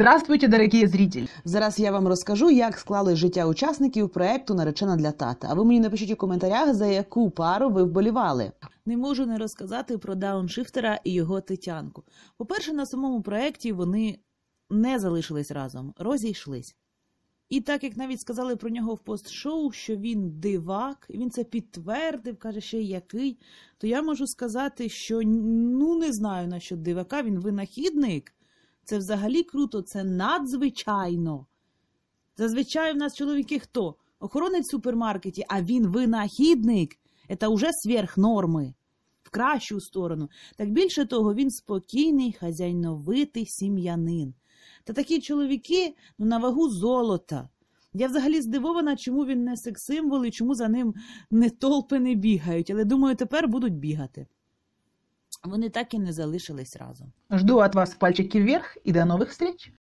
Здравствуйте, дорогі зрителі! Зараз я вам розкажу, як склали життя учасників проекту Наречена для тата. А ви мені напишіть у коментарях, за яку пару ви вболівали. Не можу не розказати про дауншифтера і його тетянку. По-перше, на самому проєкті вони не залишились разом, розійшлись. І так як навіть сказали про нього в постшоу, що він дивак, він це підтвердив, каже, ще який, то я можу сказати, що ну не знаю на що дивака, він винахідник. Це взагалі круто, це надзвичайно. Зазвичай в нас чоловіки хто? Охоронець в супермаркеті, а він винахідник. Це вже сверх норми. В кращу сторону. Так більше того, він спокійний, хазяйновитий сім'янин. Та такі чоловіки ну, на вагу золота. Я взагалі здивована, чому він не секс-символ і чому за ним не толпи не бігають, але думаю, тепер будуть бігати. Вони так і не залишились разом. Жду от вас пальчики вверх і до нових встреч!